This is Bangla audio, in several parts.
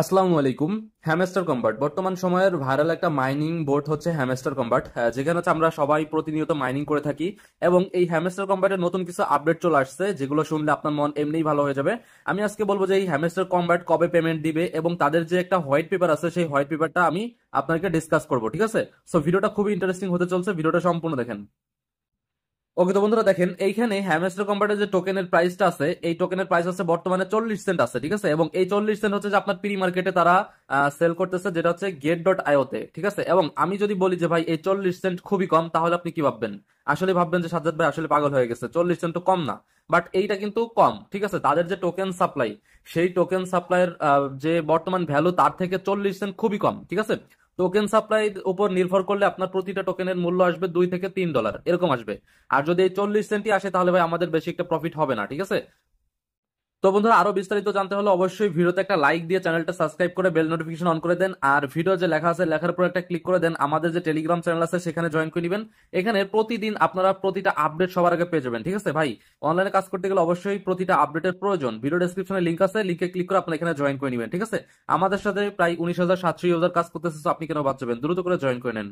আসসালামু আলাইকুম হ্যামেস্টার কম্বার্ট বর্তমান সময়ের ভাইরাল একটা মাইনিং বোর্ড হচ্ছে হ্যামেস্টার কম্বার্ট যেখানে হচ্ছে আমরা সবাই প্রতিনিয়ত মাইনিং করে থাকি এবং এই হ্যামেস্টার কম্বার্টের নতুন কিছু আপডেট চলে আসছে যেগুলো শুনলে আপনার মন এমনিই ভালো হয়ে যাবে আমি আজকে বলবো যে এই হ্যামেস্টার কম্বার্ট কবে পেমেন্ট দিবে এবং তাদের যে একটা হোয়াইট পেপার আছে সেই হোয়াইট পেপারটা আমি আপনাকে ডিসকাস করবো ঠিক আছে সো ভিডিওটা খুবই ইন্টারেস্টিং হতে চলছে ভিডিওটা সম্পূর্ণ দেখেন ওকে তো বন্ধুরা দেখেন এইখানে হ্যামেস্টার কোম্পানির যে টোকেনের প্রাইসটা আছে এই টোকেনের প্রাইস আছে বর্তমানে চল্লিশ সেন্ট আছে ঠিক আছে এবং এই চল্লিশ সেন্ট হচ্ছে যে আপনার প্রি মার্কেটে তারা সেল করতেছে যেটা হচ্ছে গেট ডট আয়োতে ঠিক আছে এবং আমি যদি বলি যে ভাই এই চল্লিশ সেন্ট খুবই কম তাহলে আপনি কি ভাববেন আসলে ভাববেন যে সাজ্জাদ ভাই আসলে পাগল হয়ে গেছে চল্লিশ সেন্ট তো কম না বাট এইটা কিন্তু কম ঠিক আছে তাদের যে টোকেন সাপ্লাই সেই টোকেন সাপ্লাইয়ের যে বর্তমান ভ্যালু তার থেকে চল্লিশ সেন্ট খুবই কম ঠিক আছে টোকেন সাপ্লাই উপর নির্ভর করলে আপনার প্রতিটা টোকেনের মূল্য আসবে দুই থেকে তিন ডলার এরকম আসবে আর যদি এই চল্লিশ সেন্টই আসে তাহলে ভাই আমাদের বেশি একটা প্রফিট হবে না ঠিক আছে তো বন্ধুরা আরো বিস্তারিত জানতে হলে অবশ্যই ভিডিওতে একটা লাইক দিয়ে চ্যানেলটা সাবস্ক্রাইব করে বেল নোটিফিকেশন অন করে দেন আর ভিডিও যে লেখা আছে লেখার পর একটা ক্লিক করে দেন আমাদের যে টেলিগ্রাম চ্যানেল আছে সেখানে জয়েন করে নেবেন এখানে প্রতিদিন আপনারা প্রতিটা আপডেট সবার আগে পেয়ে যাবেন ঠিক আছে ভাই অনলাইনে কাজ করতে গেলে অবশ্যই প্রতিটা আপডেটের প্রয়োজন ভিডিও ডেসক্রিপশনে লিঙ্ক আছে লিঙ্কে ক্লিক করে আপনারা এখানে জয়েন করে নেবেন ঠিক আছে আমাদের সাথে প্রায় উনিশ হাজার সাতশো ইউজার কাজ করতেছে আপনি কেন বাদ দ্রুত করে জয়েন করে নেন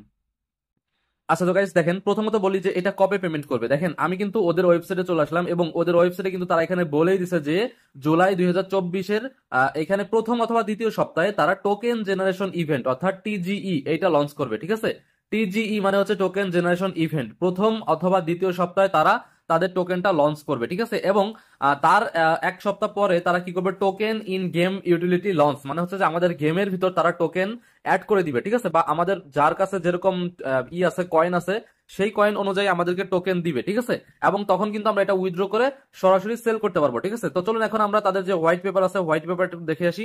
আচ্ছা তো গাইজ দেখেন প্রথমত বলি যে এটা কবে পেমেন্ট করবে দেখেন আমি কিন্তু ওদের ওয়েবসাইটে চলে আসলাম এবং ওদের ওয়েবসাইটে কিন্তু তারা এখানে বলেই দিছে যে জুলাই দুই হাজার চব্বিশের এখানে প্রথম অথবা দ্বিতীয় সপ্তাহে তারা টোকেন জেনারেশন ইভেন্ট অর্থাৎ টিজিই এটা লঞ্চ করবে ঠিক আছে টিজিই e মানে হচ্ছে টোকেন জেনারেশন ইভেন্ট প্রথম অথবা দ্বিতীয় সপ্তাহে তারা তাদের টোকেনটা লঞ্চ করবে ঠিক আছে এবং তার এক সপ্তাহ পরে তারা কি করবে token in game utility launch মানে হচ্ছে যে আমাদের গেমের ভিতর তারা টোকেন অ্যাড করে দিবে ঠিক আছে বা আমাদের যার কাছে যেরকম ই আছে কয়েন আছে সেই কয়েন অনুযায়ী আমাদেরকে টোকেন দিবে ঠিক আছে এবং তখন কিন্তু আমরা এটা উইথড্র করে সরাসরি সেল করতে পারবো ঠিক আছে তো চলুন এখন আমরা তাদের যে হোয়াইট পেপার আছে হোয়াইট পেপারটা দেখে আসি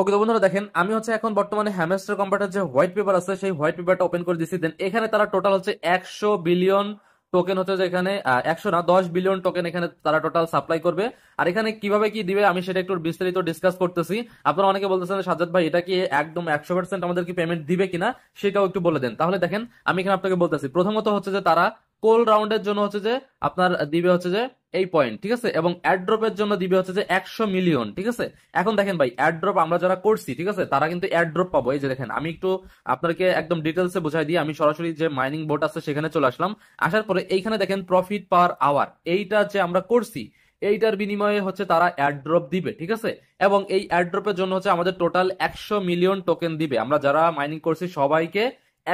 ওকে তো বন্ধুরা দেখেন আমি হচ্ছে এখন বর্তমানে হ্যামেস্টার কম্পিউটার যে হোয়াইট পেপার আছে সেই হোয়াইট পেপারটা ওপেন করে দিচ্ছি দেন এখানে তারা টোটাল হচ্ছে একশো বিলিয়ন টোকেন হচ্ছে যে এখানে একশো না দশ বিলিয়ন টোকেন এখানে তারা টোটাল সাপ্লাই করবে আর এখানে কিভাবে কি দিবে আমি সেটা একটু বিস্তারিত ডিসকাস করতেছি আপনারা অনেকে বলতেছেন সাজাদ ভাই এটা কি একদম একশো পার্সেন্ট আমাদের কি পেমেন্ট দিবে কিনা সেটাও একটু বলে দেন তাহলে দেখেন আমি এখানে আপনাকে বলতেছি প্রথমত হচ্ছে যে তারা কোল রাউন্ডের জন্য হচ্ছে যে আপনার দিবে হচ্ছে যে এই পয়েন্ট ঠিক আছে এবং অ্যাড্রপের জন্য দিবে হচ্ছে যে একশো মিলিয়ন ঠিক আছে এখন দেখেন ভাই অ্যাড্রপ আমরা যারা করছি ঠিক আছে তারা কিন্তু অ্যাড্রপ পাবো এই যে দেখেন আমি একটু আপনাকে একদম ডিটেলসে বোঝাই দিই আমি সরাসরি যে মাইনিং বোর্ড আছে সেখানে চলে আসলাম আসার পরে এইখানে দেখেন প্রফিট পার আওয়ার এইটা যে আমরা করছি এইটার বিনিময়ে হচ্ছে তারা অ্যাড্রপ দিবে ঠিক আছে এবং এই অ্যাড্রপের জন্য হচ্ছে আমাদের টোটাল একশো মিলিয়ন টোকেন দিবে আমরা যারা মাইনিং করছি সবাইকে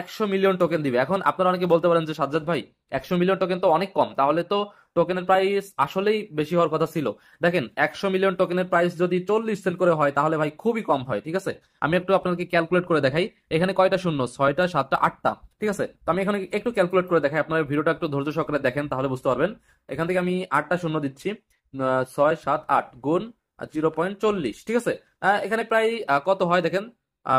একশো মিলিয়ন টোকেন দিবে এখন আপনারা অনেকে বলতে পারেন যে সাজ্জাদ ভাই একশো মিলিয়ন টোকেন তো অনেক কম তাহলে তো টোকেনের প্রাইস আসলেই বেশি হওয়ার কথা ছিল দেখেন একশো মিলিয়ন টোকেনের প্রাইস যদি চল্লিশ সেন্ট করে হয় তাহলে ভাই খুবই কম হয় ঠিক আছে আমি একটু আপনাকে ক্যালকুলেট করে দেখাই এখানে কয়টা শূন্য ছয়টা সাতটা আটটা ঠিক আছে তো আমি এখানে একটু ক্যালকুলেট করে দেখাই আপনার ভিডিওটা একটু ধৈর্য সহকারে দেখেন তাহলে বুঝতে পারবেন এখান থেকে আমি আটটা শূন্য দিচ্ছি ছয় সাত আট গুণ জিরো পয়েন্ট চল্লিশ ঠিক আছে এখানে প্রায় কত হয় দেখেন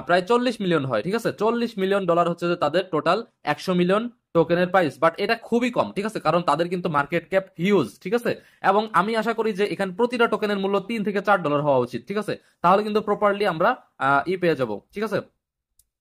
প্রায় চল্লিশ মিলিয়ন হয় ঠিক আছে চল্লিশ মিলিয়ন ডলার হচ্ছে যে তাদের টোটাল একশো মিলিয়ন টোকেনের প্রাইস বাট এটা খুবই কম ঠিক আছে কারণ তাদের কিন্তু মার্কেট ক্যাপ হিউজ ঠিক আছে এবং আমি আশা করি যে এখানে প্রতিটা টোকেনের মূল্য তিন থেকে চার ডলার হওয়া উচিত ঠিক আছে তাহলে কিন্তু প্রপারলি আমরা ই পেয়ে যাব ঠিক আছে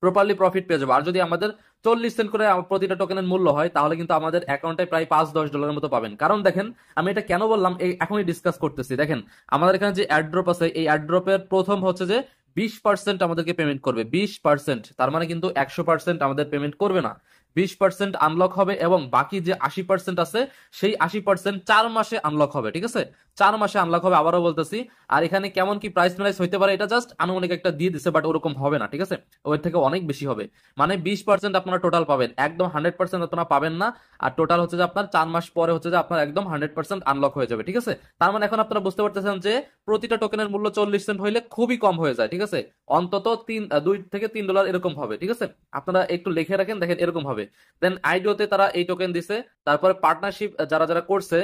প্রপারলি প্রফিট পেয়ে যাবো আর যদি আমাদের চল্লিশ সেন্ট করে প্রতিটা টোকেনের মূল্য হয় তাহলে কিন্তু আমাদের অ্যাকাউন্টে প্রায় পাঁচ দশ ডলারের মতো পাবেন কারণ দেখেন আমি এটা কেন বললাম এখনই ডিসকাস করতেছি দেখেন আমাদের এখানে যে অ্যাড্রপ আছে এই অ্যাড্রপের প্রথম হচ্ছে যে বিশ পার্সেন্ট আমাদেরকে পেমেন্ট করবে বিশ পার্সেন্ট তার মানে কিন্তু একশো পার্সেন্ট আমাদের পেমেন্ট করবে না বিশ পার্সেন্ট আনলক হবে এবং বাকি যে আশি পার্সেন্ট আছে সেই আশি পার্সেন্ট চার মাসে আনলক হবে ঠিক আছে চার মাসে আনলক হবে আবারও বলতেছি আর এখানে কেমন কি প্রাইস হইতে পারে এটা জাস্ট আনুমানিক একটা দিয়ে দিছে বাট ওরকম হবে না ঠিক আছে ওর থেকে অনেক বেশি হবে মানে বিশ পার্সেন্ট আপনারা টোটাল পাবেন একদম হান্ড্রেড পার্সেন্ট আপনারা পাবেন না আর টোটাল হচ্ছে যে আপনার চার মাস পরে হচ্ছে যে আপনার একদম হান্ড্রেড পার্সেন্ট আনলক হয়ে যাবে ঠিক আছে তার মানে এখন আপনারা বুঝতে পারতেছেন যে প্রতিটা টোকেনের মূল্য চল্লিশ সেন্ট হইলে খুবই কম হয়ে যায় ঠিক আছে অন্তত তিন দুই থেকে তিন ডলার এরকম হবে ঠিক আছে আপনারা একটু লিখে রাখেন দেখেন এরকম হবে দেন আইডিওতে তারা এই টোকেন দিছে তারপরে পার্টনারশিপ যারা যারা করছে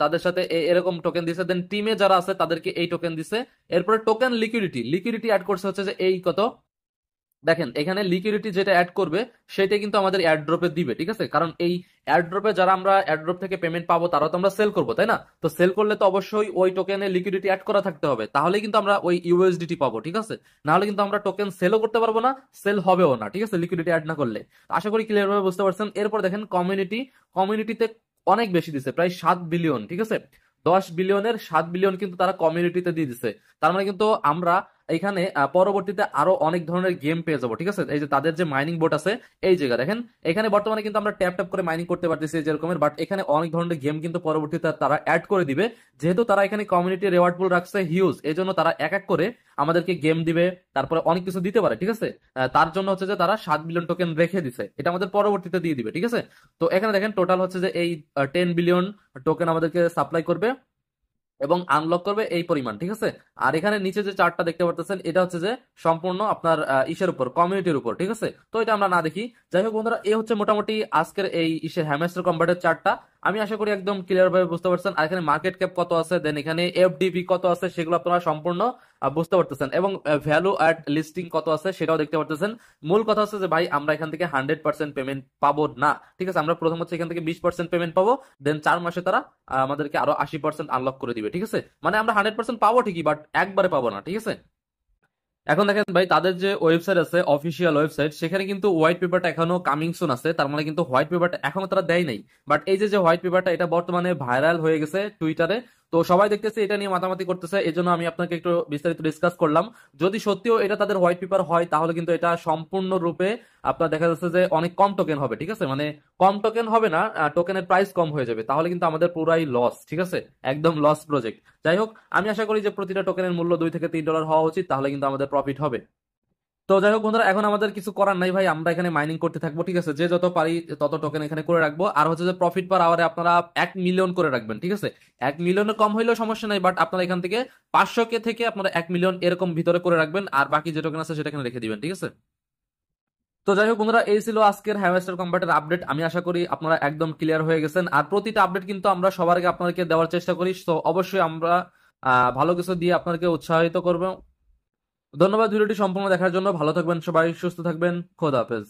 তাদের সাথে এরকম টোকেন দিছে দেন টিমে যারা আছে তাদেরকে এই টোকেন দিছে এরপরে টোকেন লিকুইডিটি লিকুইডিটি অ্যাড করছে হচ্ছে যে এই কত দেখেন এখানে লিকুইডিটি যেটা অ্যাড করবে সেটা কিন্তু আমাদের অ্যাড্রপে দিবে ঠিক আছে কারণ এই অ্যাড্রপে যারা আমরা অ্যাড্রপ থেকে পেমেন্ট পাবো তারা তো আমরা সেল করবো তাই না তো সেল করলে তো অবশ্যই ওই টোকেনে লিকুইডিটি অ্যাড করা থাকতে হবে তাহলে কিন্তু আমরা ওই ইউএসডিটি পাবো ঠিক আছে নাহলে কিন্তু আমরা টোকেন সেলও করতে পারবো না সেল হবেও না ঠিক আছে লিকুইডিটি অ্যাড না করলে আশা করি ক্লিয়ার ভাবে বুঝতে পারছেন এরপর দেখেন কমিউনিটি কমিউনিটিতে অনেক বেশি দিছে প্রায় সাত বিলিয়ন ঠিক আছে দশ বিলিয়নের সাত বিলিয়ন কিন্তু তারা কমিউনিটিতে দিয়ে দিছে তার মানে কিন্তু আমরা এখানে পরবর্তীতে আরো অনেক ধরনের গেম পেয়ে যাবো ঠিক আছে এই যে তাদের যে মাইনিং বোট আছে এই জায়গা দেখেন এখানে বর্তমানে কিন্তু আমরা ট্যাপ ট্যাপ করে মাইনিং করতে পারতেছি রকমের বাট এখানে অনেক ধরনের গেম কিন্তু পরবর্তীতে তারা অ্যাড করে দিবে যেহেতু তারা এখানে কমিউনিটি রেওয়ার্ড পুল রাখছে হিউজ এই জন্য তারা এক এক করে আমাদেরকে গেম দিবে তারপরে অনেক কিছু দিতে পারে ঠিক আছে তার জন্য হচ্ছে যে তারা সাত বিলিয়ন টোকেন রেখে দিছে এটা আমাদের পরবর্তীতে দিয়ে দিবে ঠিক আছে তো এখানে দেখেন টোটাল হচ্ছে যে এই টেন বিলিয়ন টোকেন আমাদেরকে সাপ্লাই করবে এবং আনলক করবে এই পরিমাণ ঠিক আছে আর এখানে নিচে যে চার্টটা দেখতে পারতেছেন এটা হচ্ছে যে সম্পূর্ণ আপনার ইসের উপর কমিউনিটির উপর ঠিক আছে তো এটা আমরা না দেখি যাই হোক বন্ধুরা এই হচ্ছে মোটামুটি আজকের এই ইসের হ্যামেস্টার কম্পিউটার চার্টটা আমি আশা করি একদম ক্লিয়ার ভাবে বুঝতে পারছেন আর এখানে মার্কেট ক্যাপ কত আছে দেন এখানে এফডিপি কত আছে সেগুলো আপনারা সম্পূর্ণ বুঝতে পারতেছেন এবং ভ্যালু অ্যাট লিস্টিং কত আছে সেটাও দেখতে পারতেছেন মূল কথা হচ্ছে যে ভাই আমরা এখান থেকে হান্ড্রেড পার্সেন্ট পেমেন্ট পাবো না ঠিক আছে আমরা প্রথম হচ্ছে এখান থেকে বিশ পার্সেন্ট পেমেন্ট পাবো দেন চার মাসে তারা আমাদেরকে আরো আশি পার্সেন্ট আনলক করে দিবে ঠিক আছে মানে আমরা হান্ড্রেড পার্সেন্ট পাবো ঠিকই বাট একবারে পাবো না ঠিক আছে এখন দেখেন ভাই তাদের যে ওয়েবসাইট আছে অফিসিয়াল ওয়েবসাইট সেখানে কিন্তু হোয়াইট পেপারটা এখনো কামিং সুন আছে তার মানে কিন্তু হোয়াইট পেপারটা এখনো তারা দেয় নাই বাট এই যে হোয়াইট পেপারটা এটা বর্তমানে ভাইরাল হয়ে গেছে টুইটারে তো সবাই দেখতেছে এটা নিয়ে মাতামাতি করতেছে এজন্য আমি আপনাকে একটু বিস্তারিত ডিসকাস করলাম যদি সত্যিও এটা তাদের হোয়াইট পেপার হয় তাহলে কিন্তু এটা সম্পূর্ণ রূপে আপনার দেখা যাচ্ছে যে অনেক কম টোকেন হবে ঠিক আছে মানে কম টোকেন হবে না টোকেনের প্রাইস কম হয়ে যাবে তাহলে কিন্তু আমাদের পুরাই লস ঠিক আছে একদম লস প্রজেক্ট যাই হোক আমি আশা করি যে প্রতিটা টোকেনের মূল্য দুই থেকে তিন ডলার হওয়া উচিত তাহলে কিন্তু আমাদের প্রফিট হবে তো যাই হোক বন্ধুরা এখন আমাদের কিছু করার নাই ভাই আমরা এখানে মাইনিং করতে থাকবো ঠিক আছে যে যত পারি তত টোকেন এখানে করে রাখবো আর হচ্ছে যে প্রফিট পার আওয়ারে আপনারা এক মিলিয়ন করে রাখবেন ঠিক আছে এক মিলিয়নের কম হইলেও সমস্যা নাই বাট আপনারা এখান থেকে পাঁচশো কে থেকে আপনারা এক মিলিয়ন এরকম ভিতরে করে রাখবেন আর বাকি যে টোকেন আছে সেটা এখানে রেখে দিবেন ঠিক আছে তো যাই হোক বন্ধুরা এই ছিল আজকের হ্যাভেস্টার কম্পিউটার আপডেট আমি আশা করি আপনারা একদম ক্লিয়ার হয়ে গেছেন আর প্রতিটা আপডেট কিন্তু আমরা সবার আগে আপনাদেরকে দেওয়ার চেষ্টা করি তো অবশ্যই আমরা ভালো কিছু দিয়ে আপনাদেরকে উৎসাহিত করবো ধন্যবাদ ভিডিওটি সম্পূর্ণ দেখার জন্য ভালো থাকবেন সবাই সুস্থ থাকবেন খোদা হাফেজ